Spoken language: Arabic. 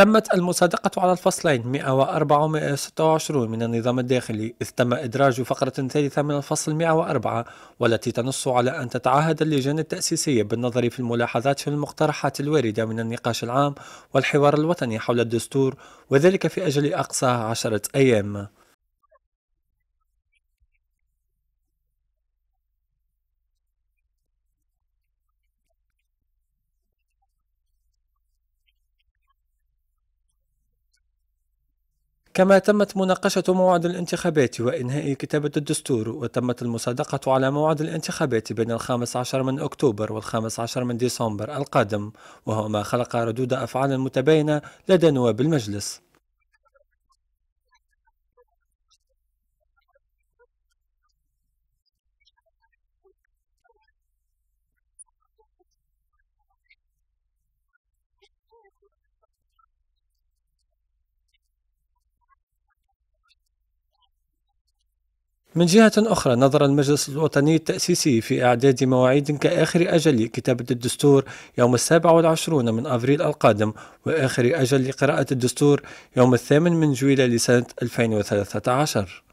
تمت المصادقة على الفصلين 104 و 126 من النظام الداخلي إذ تم إدراج فقرة ثالثة من الفصل 104 والتي تنص على أن تتعهد اللجان التأسيسية بالنظر في الملاحظات في المقترحات الواردة من النقاش العام والحوار الوطني حول الدستور وذلك في أجل أقصى عشرة أيام كما تمت مناقشة موعد الانتخابات وإنهاء كتابة الدستور وتمت المصادقة على موعد الانتخابات بين الخامس عشر من أكتوبر والخامس عشر من ديسمبر القادم وهو ما خلق ردود أفعال متباينة لدى نواب المجلس من جهة أخرى نظر المجلس الوطني التأسيسي في إعداد مواعيد كآخر أجل كتابة الدستور يوم السابع والعشرون من أفريل القادم وآخر أجل لقراءة الدستور يوم الثامن من جويلة لسنة 2013